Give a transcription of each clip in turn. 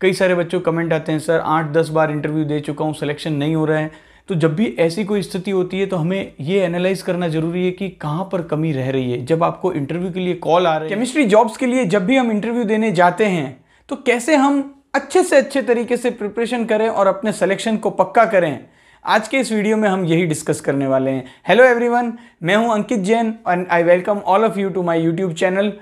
कई सारे बच्चों कमेंट आते हैं सर आठ दस बार इंटरव्यू दे चुका हूँ सिलेक्शन नहीं हो रहा है तो जब भी ऐसी कोई स्थिति होती है तो हमें ये एनालाइज करना जरूरी है कि कहाँ पर कमी रह रही है जब आपको इंटरव्यू के लिए कॉल आ रहा है केमिस्ट्री जॉब्स के लिए जब भी हम इंटरव्यू देने जाते हैं तो कैसे हम अच्छे से अच्छे तरीके से प्रिपरेशन करें और अपने सिलेक्शन को पक्का करें आज के इस वीडियो में हम यही डिस्कस करने वाले हैं हेलो एवरीवन मैं हूं Ankit Jain and I welcome all of you to my YouTube channel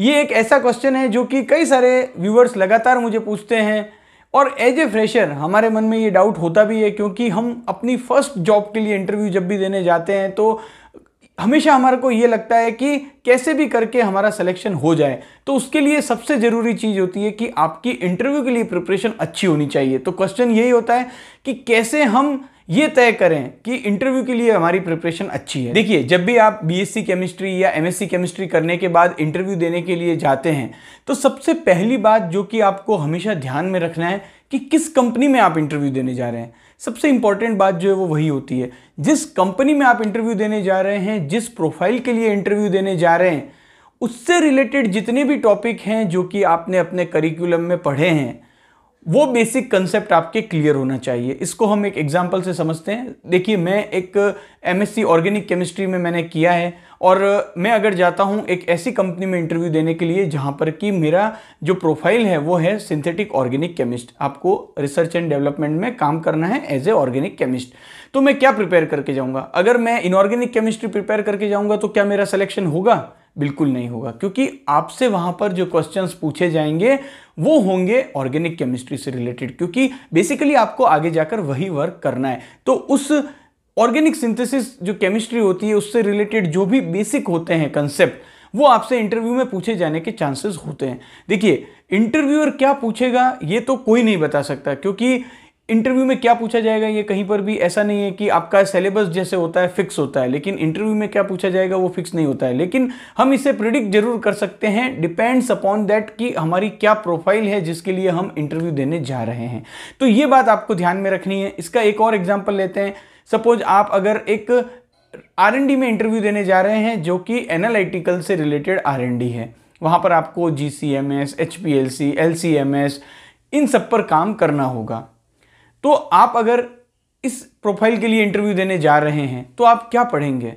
ये एक ऐसा क्वेश्चन है जो कि कई सारे व्यूअर्स लगातार मुझे पूछते हैं और एज ए फ्रेशर हमारे मन में ये डाउट होता भी है क्योंकि हम अपनी फर्स्ट जॉब के लिए इंटरव्यू जब भी देने जाते हैं तो हमेशा हमारे को ये लगता है कि कैसे भी करके हमारा सिलेक्शन हो जाए तो उसके लिए सबसे ज़रूरी चीज़ होती है कि आपकी इंटरव्यू के लिए प्रिपरेशन अच्छी होनी चाहिए तो क्वेश्चन यही होता है कि कैसे हम ये तय करें कि इंटरव्यू के लिए हमारी प्रिपरेशन अच्छी है देखिए जब भी आप बीएससी केमिस्ट्री या एमएससी केमिस्ट्री करने के बाद इंटरव्यू देने के लिए जाते हैं तो सबसे पहली बात जो कि आपको हमेशा ध्यान में रखना है कि किस कंपनी में आप इंटरव्यू देने जा रहे हैं सबसे इंपॉर्टेंट बात जो है वो वही होती है जिस कंपनी में आप इंटरव्यू देने जा रहे हैं जिस प्रोफाइल के लिए इंटरव्यू देने जा रहे हैं उससे रिलेटेड जितने भी टॉपिक हैं जो कि आपने अपने करिकुलम में पढ़े हैं वो बेसिक कंसेप्ट आपके क्लियर होना चाहिए इसको हम एक एग्जाम्पल से समझते हैं देखिए मैं एक एमएससी ऑर्गेनिक केमिस्ट्री में मैंने किया है और uh, मैं अगर जाता हूँ एक ऐसी कंपनी में इंटरव्यू देने के लिए जहाँ पर कि मेरा जो प्रोफाइल है वो है सिंथेटिक ऑर्गेनिक केमिस्ट आपको रिसर्च एंड डेवलपमेंट में काम करना है एज ए ऑर्गेनिक केमिस्ट तो मैं क्या प्रिपेयर करके जाऊँगा अगर मैं इनऑर्गेनिक केमिस्ट्री प्रिपेयर करके जाऊँगा तो क्या मेरा सलेक्शन होगा बिल्कुल नहीं होगा क्योंकि आपसे वहाँ पर जो क्वेश्चंस पूछे जाएंगे वो होंगे ऑर्गेनिक केमिस्ट्री से रिलेटेड क्योंकि बेसिकली आपको आगे जाकर वही वर्क करना है तो उस ऑर्गेनिक सिंथेसिस जो केमिस्ट्री होती है उससे रिलेटेड जो भी बेसिक होते हैं कंसेप्ट वो आपसे इंटरव्यू में पूछे जाने के चांसेस होते हैं देखिए इंटरव्यूअर क्या पूछेगा ये तो कोई नहीं बता सकता क्योंकि इंटरव्यू में क्या पूछा जाएगा ये कहीं पर भी ऐसा नहीं है कि आपका सिलेबस जैसे होता है फिक्स होता है लेकिन इंटरव्यू में क्या पूछा जाएगा वो फिक्स नहीं होता है लेकिन हम इसे प्रिडिक्ट जरूर कर सकते हैं डिपेंड्स अपॉन दैट कि हमारी क्या प्रोफाइल है जिसके लिए हम इंटरव्यू देने जा रहे हैं तो ये बात आपको ध्यान में रखनी है इसका एक और एग्जाम्पल लेते हैं सपोज आप अगर एक आर में इंटरव्यू देने जा रहे हैं जो कि एनालिटिकल से रिलेटेड आर है वहाँ पर आपको G C M S H P L C L C M S इन सब पर काम करना होगा तो आप अगर इस प्रोफाइल के लिए इंटरव्यू देने जा रहे हैं तो आप क्या पढ़ेंगे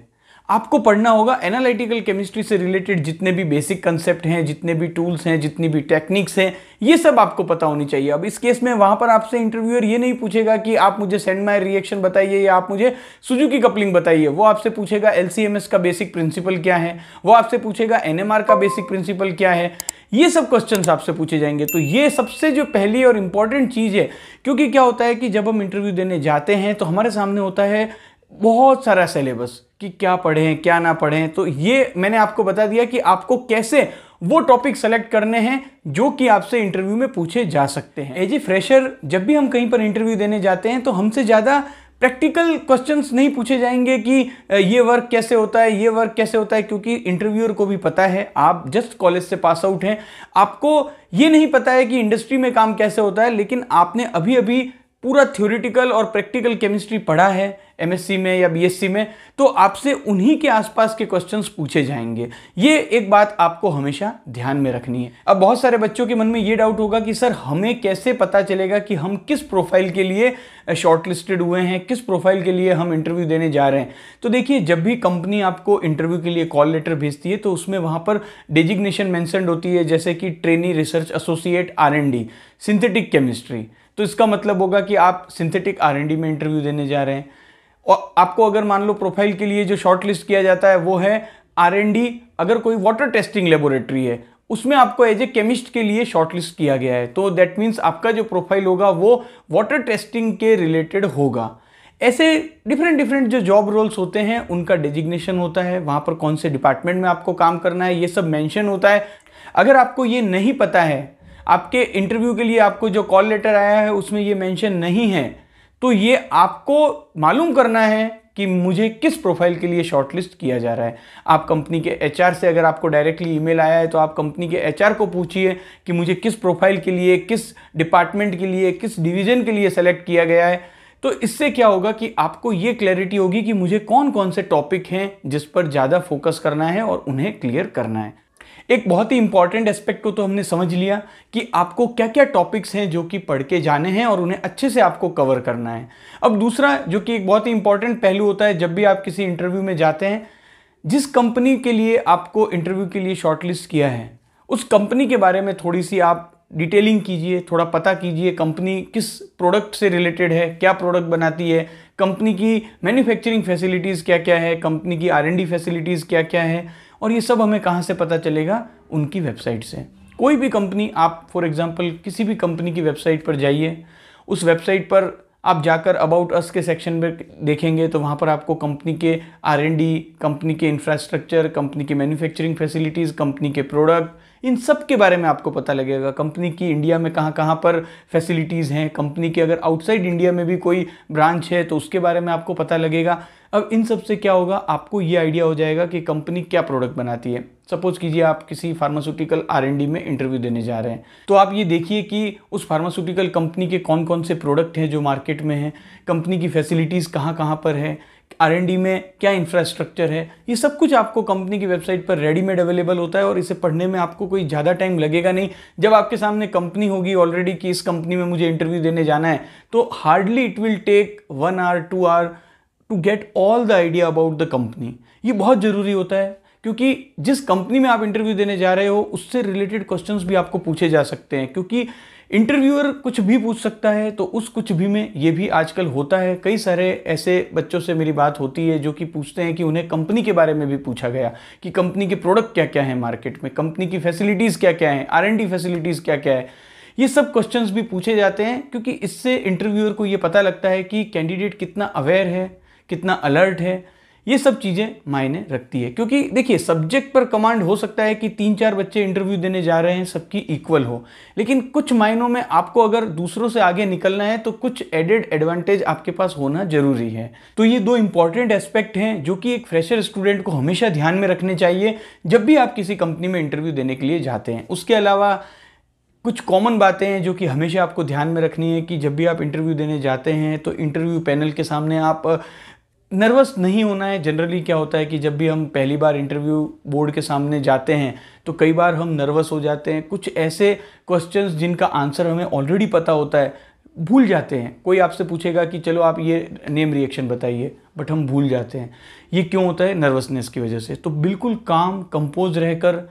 आपको पढ़ना होगा एनालिटिकल केमिस्ट्री से रिलेटेड जितने भी बेसिक कंसेप्ट हैं जितने भी टूल्स हैं जितनी भी टेक्निक्स हैं ये सब आपको पता होनी चाहिए अब इस केस में वहां पर आपसे इंटरव्यूअर ये नहीं पूछेगा कि आप मुझे सेंड माई रिएक्शन बताइए या आप मुझे सुजुकी कपलिंग बताइए वो आपसे पूछेगा एल का बेसिक प्रिंसिपल क्या है वो आपसे पूछेगा एन का बेसिक प्रिंसिपल क्या है ये सब क्वेश्चन आपसे पूछे जाएंगे तो ये सबसे जो पहली और इंपॉर्टेंट चीज़ है क्योंकि क्या होता है कि जब हम इंटरव्यू देने जाते हैं तो हमारे सामने होता है बहुत सारा सिलेबस कि क्या पढ़ें क्या ना पढ़ें तो ये मैंने आपको बता दिया कि आपको कैसे वो टॉपिक सेलेक्ट करने हैं जो कि आपसे इंटरव्यू में पूछे जा सकते हैं एज ए फ्रेशर जब भी हम कहीं पर इंटरव्यू देने जाते हैं तो हमसे ज़्यादा प्रैक्टिकल क्वेश्चंस नहीं पूछे जाएंगे कि ये वर्क कैसे होता है ये वर्क कैसे होता है क्योंकि इंटरव्यूअर को भी पता है आप जस्ट कॉलेज से पास आउट हैं आपको ये नहीं पता है कि इंडस्ट्री में काम कैसे होता है लेकिन आपने अभी अभी पूरा थ्योरिटिकल और प्रैक्टिकल केमिस्ट्री पढ़ा है एमएससी में या बीएससी में तो आपसे उन्हीं के आसपास के क्वेश्चंस पूछे जाएंगे ये एक बात आपको हमेशा ध्यान में रखनी है अब बहुत सारे बच्चों के मन में ये डाउट होगा कि सर हमें कैसे पता चलेगा कि हम किस प्रोफाइल के लिए शॉर्टलिस्टेड हुए हैं किस प्रोफाइल के लिए हम इंटरव्यू देने जा रहे हैं तो देखिए जब भी कंपनी आपको इंटरव्यू के लिए कॉल लेटर भेजती है तो उसमें वहाँ पर डेजिग्नेशन मैंसनड होती है जैसे कि trainee research associate or synthetic chemistry तो इसका मतलब होगा कि आप सिंथेटिक आर में इंटरव्यू देने जा रहे हैं और आपको अगर मान लो प्रोफाइल के लिए जो शॉर्टलिस्ट किया जाता है वो है आर अगर कोई वाटर टेस्टिंग लेबोरेटरी है उसमें आपको एज ए केमिस्ट के लिए शॉर्टलिस्ट किया गया है तो दैट मीन्स आपका जो प्रोफाइल होगा वो वाटर टेस्टिंग के रिलेटेड होगा ऐसे डिफरेंट डिफरेंट जो जॉब रोल्स होते हैं उनका डेजिग्नेशन होता है वहाँ पर कौन से डिपार्टमेंट में आपको काम करना है ये सब मेंशन होता है अगर आपको ये नहीं पता है आपके इंटरव्यू के लिए आपको जो कॉल लेटर आया है उसमें ये मेंशन नहीं है तो ये आपको मालूम करना है कि मुझे किस प्रोफाइल के लिए शॉर्टलिस्ट किया जा रहा है आप कंपनी के एचआर से अगर आपको डायरेक्टली ईमेल आया है तो आप कंपनी के एचआर को पूछिए कि मुझे किस प्रोफाइल के लिए किस डिपार्टमेंट के लिए किस डिवीज़न के लिए सेलेक्ट किया गया है तो इससे क्या होगा कि आपको ये क्लैरिटी होगी कि मुझे कौन कौन से टॉपिक हैं जिस पर ज़्यादा फोकस करना है और उन्हें क्लियर करना है एक बहुत ही इंपॉर्टेंट एस्पेक्ट को तो हमने समझ लिया कि आपको क्या क्या टॉपिक्स हैं जो कि पढ़ के जाने हैं और उन्हें अच्छे से आपको कवर करना है अब दूसरा जो कि एक बहुत ही इंपॉर्टेंट पहलू होता है जब भी आप किसी इंटरव्यू में जाते हैं जिस कंपनी के लिए आपको इंटरव्यू के लिए शॉर्टलिस्ट किया है उस कंपनी के बारे में थोड़ी सी आप डिटेलिंग कीजिए थोड़ा पता कीजिए कंपनी किस प्रोडक्ट से रिलेटेड है क्या प्रोडक्ट बनाती है कंपनी की मैन्युफैक्चरिंग फैसिलिटीज़ क्या क्या है कंपनी की आर फैसिलिटीज़ क्या क्या है और ये सब हमें कहाँ से पता चलेगा उनकी वेबसाइट से कोई भी कंपनी आप फॉर एग्ज़ाम्पल किसी भी कंपनी की वेबसाइट पर जाइए उस वेबसाइट पर आप जाकर अबाउट अस के सेक्शन में देखेंगे तो वहाँ पर आपको कंपनी के आर एन डी कंपनी के इंफ्रास्ट्रक्चर कंपनी की मैन्युफैक्चरिंग फैसिलिटीज़ कंपनी के प्रोडक्ट इन सब के बारे में आपको पता लगेगा कंपनी की इंडिया में कहाँ कहाँ पर फैसिलिटीज़ हैं कंपनी के अगर आउटसाइड इंडिया में भी कोई ब्रांच है तो उसके बारे में आपको पता लगेगा अब इन सब से क्या होगा आपको ये आइडिया हो जाएगा कि कंपनी क्या प्रोडक्ट बनाती है सपोज कीजिए आप किसी फार्मास्यूटिकल आरएनडी में इंटरव्यू देने जा रहे हैं तो आप ये देखिए कि उस फार्मास्यूटिकल कंपनी के कौन कौन से प्रोडक्ट हैं जो मार्केट में हैं कंपनी की फैसिलिटीज़ कहाँ कहाँ पर है आर में क्या इंफ्रास्ट्रक्चर है ये सब कुछ आपको कंपनी की वेबसाइट पर रेडीमेड अवेलेबल होता है और इसे पढ़ने में आपको कोई ज़्यादा टाइम लगेगा नहीं जब आपके सामने कंपनी होगी ऑलरेडी कि इस कंपनी में मुझे इंटरव्यू देने जाना है तो hardly it will take one hour two hour to get all the idea about the company ये बहुत ज़रूरी होता है क्योंकि जिस कंपनी में आप इंटरव्यू देने जा रहे हो उससे रिलेटेड क्वेश्चंस भी आपको पूछे जा सकते हैं क्योंकि इंटरव्यूअर कुछ भी पूछ सकता है तो उस कुछ भी में ये भी आजकल होता है कई सारे ऐसे बच्चों से मेरी बात होती है जो कि पूछते हैं कि उन्हें कंपनी के बारे में भी पूछा गया कि कंपनी के प्रोडक्ट क्या क्या हैं मार्केट में कंपनी की फैसिलिटीज़ क्या क्या हैं आर फैसिलिटीज़ क्या क्या है ये सब क्वेश्चंस भी पूछे जाते हैं क्योंकि इससे इंटरव्यूअर को ये पता लगता है कि कैंडिडेट कितना अवेयर है कितना अलर्ट है ये सब चीज़ें मायने रखती है क्योंकि देखिए सब्जेक्ट पर कमांड हो सकता है कि तीन चार बच्चे इंटरव्यू देने जा रहे हैं सबकी इक्वल हो लेकिन कुछ मायनों में आपको अगर दूसरों से आगे निकलना है तो कुछ एडेड एडवांटेज आपके पास होना जरूरी है तो ये दो इंपॉर्टेंट एस्पेक्ट हैं जो कि एक फ्रेशर स्टूडेंट को हमेशा ध्यान में रखने चाहिए जब भी आप किसी कंपनी में इंटरव्यू देने के लिए जाते हैं उसके अलावा कुछ कॉमन बातें हैं जो कि हमेशा आपको ध्यान में रखनी है कि जब भी आप इंटरव्यू देने जाते हैं तो इंटरव्यू पैनल के सामने आप नर्वस नहीं होना है जनरली क्या होता है कि जब भी हम पहली बार इंटरव्यू बोर्ड के सामने जाते हैं तो कई बार हम नर्वस हो जाते हैं कुछ ऐसे क्वेश्चंस जिनका आंसर हमें ऑलरेडी पता होता है भूल जाते हैं कोई आपसे पूछेगा कि चलो आप ये नेम रिएक्शन बताइए बट हम भूल जाते हैं ये क्यों होता है नर्वसनेस की वजह से तो बिल्कुल काम कंपोज रहकर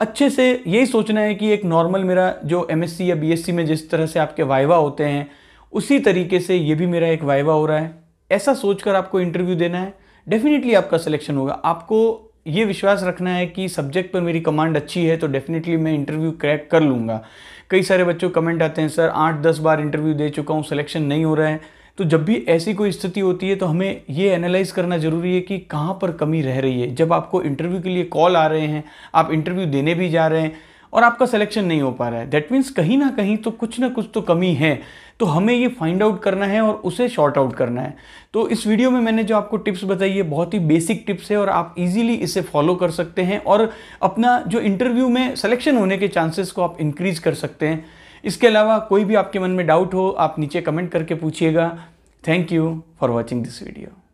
अच्छे से यही सोचना है कि एक नॉर्मल मेरा जो एम या बी में जिस तरह से आपके वाइवा होते हैं उसी तरीके से ये भी मेरा एक वाइवा हो रहा है ऐसा सोचकर आपको इंटरव्यू देना है डेफिनेटली आपका सिलेक्शन होगा आपको ये विश्वास रखना है कि सब्जेक्ट पर मेरी कमांड अच्छी है तो डेफिनेटली मैं इंटरव्यू क्रैक कर लूँगा कई सारे बच्चों कमेंट आते हैं सर आठ दस बार इंटरव्यू दे चुका हूँ सिलेक्शन नहीं हो रहा है तो जब भी ऐसी कोई स्थिति होती है तो हमें ये एनालाइज करना ज़रूरी है कि कहाँ पर कमी रह रही है जब आपको इंटरव्यू के लिए कॉल आ रहे हैं आप इंटरव्यू देने भी जा रहे हैं और आपका सिलेक्शन नहीं हो पा रहा है दैट मीन्स कहीं ना कहीं तो कुछ ना कुछ तो कमी है तो हमें ये फाइंड आउट करना है और उसे शॉर्ट आउट करना है तो इस वीडियो में मैंने जो आपको टिप्स बताई है बहुत ही बेसिक टिप्स है और आप इजीली इसे फॉलो कर सकते हैं और अपना जो इंटरव्यू में सिलेक्शन होने के चांसेस को आप इंक्रीज कर सकते हैं इसके अलावा कोई भी आपके मन में डाउट हो आप नीचे कमेंट करके पूछिएगा thank you for watching this video